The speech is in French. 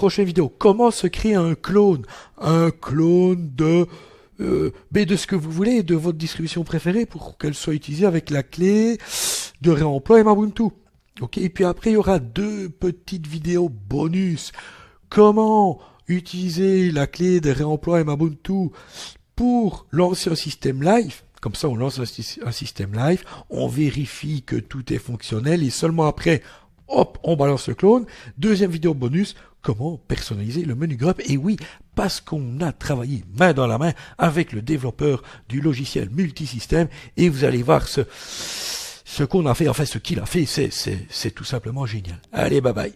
prochaine vidéo. Comment se créer un clone Un clone de... b euh, mais de ce que vous voulez, de votre distribution préférée pour qu'elle soit utilisée avec la clé de réemploi et Ok, et puis après il y aura deux petites vidéos bonus. Comment utiliser la clé de réemploi et pour lancer un système live. Comme ça, on lance un système live, on vérifie que tout est fonctionnel et seulement après, hop, on balance le clone. Deuxième vidéo bonus, Comment personnaliser le menu grub Et oui, parce qu'on a travaillé main dans la main avec le développeur du logiciel multisystème et vous allez voir ce, ce qu'on a fait, enfin ce qu'il a fait, c'est tout simplement génial. Allez, bye bye